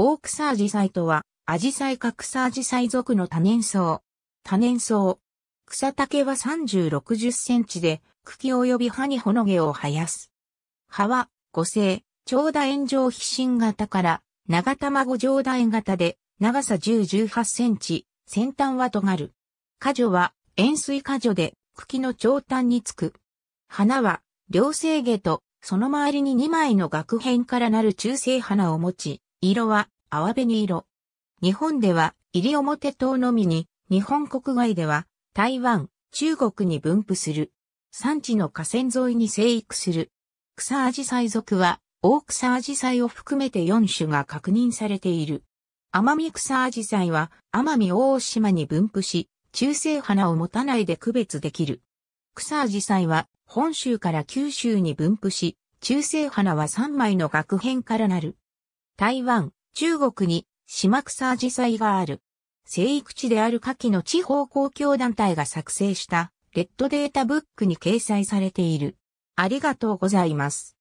オークサージサイとは、アジサイかクサージサイ属の多年草。多年草。草丈は30、60センチで、茎及び葉にほの毛を生やす。葉は、五星、長大円状皮心型から、長卵五楕円型で、長さ10、18センチ、先端は尖る。果樹は、円錐果樹で、茎の長端につく。花は、両生毛と、その周りに2枚の額片からなる中性花を持ち、色は、ベニ色。日本では、り表島のみに、日本国外では、台湾、中国に分布する。産地の河川沿いに生育する。草アジサイ属は、大草アジサイを含めて4種が確認されている。奄美草アジサイは、奄美大島に分布し、中性花を持たないで区別できる。草アジサイは、本州から九州に分布し、中性花は3枚の学片からなる。台湾、中国に島草地ジがある。生育地である下記の地方公共団体が作成したレッドデータブックに掲載されている。ありがとうございます。